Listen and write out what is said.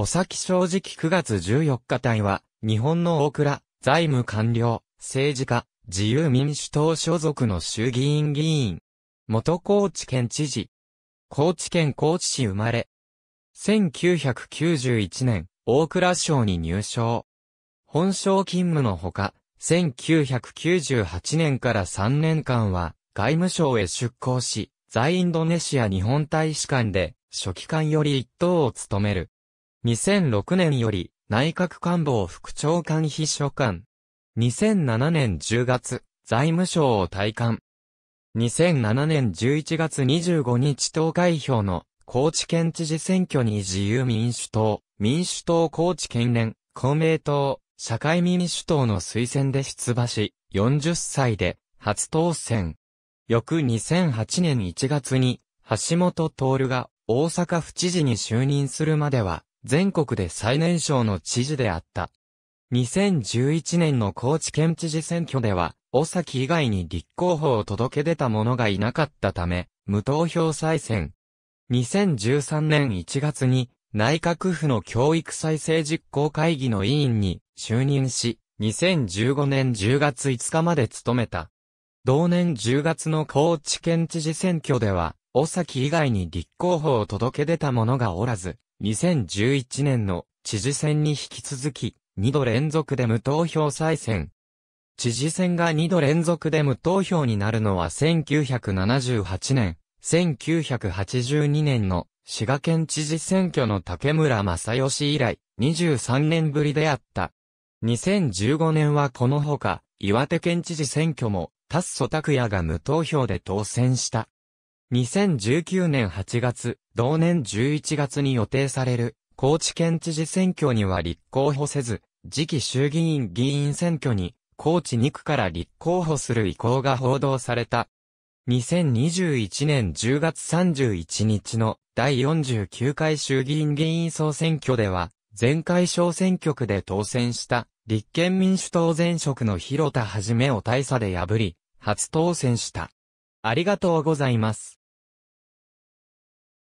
おき正直9月14日隊は、日本の大倉、財務官僚、政治家、自由民主党所属の衆議院議員。元高知県知事。高知県高知市生まれ。1991年、大倉省に入省。本省勤務のほか、1998年から3年間は、外務省へ出向し、在インドネシア日本大使館で、書記官より一等を務める。2006年より内閣官房副長官秘書官。2007年10月、財務省を退官。2007年11月25日投開票の高知県知事選挙に自由民主党、民主党高知県連、公明党、社会民主党の推薦で出馬し、40歳で初当選。翌2008年1月に橋本徹が大阪府知事に就任するまでは全国で最年少の知事であった。2011年の高知県知事選挙では、尾崎以外に立候補を届け出た者がいなかったため、無投票再選。2013年1月に、内閣府の教育再生実行会議の委員に就任し、2015年10月5日まで務めた。同年10月の高知県知事選挙では、尾崎以外に立候補を届け出た者がおらず、2011年の知事選に引き続き、2度連続で無投票再選。知事選が2度連続で無投票になるのは1978年、1982年の滋賀県知事選挙の竹村正義以来、23年ぶりであった。2015年はこのほか、岩手県知事選挙も、達祖拓也が無投票で当選した。2019年8月、同年11月に予定される、高知県知事選挙には立候補せず、次期衆議院議員選挙に、高知2区から立候補する意向が報道された。2021年10月31日の第49回衆議院議員総選挙では、前回小選挙区で当選した、立憲民主党前職の広田はじめを大差で破り、初当選した。ありがとうございます。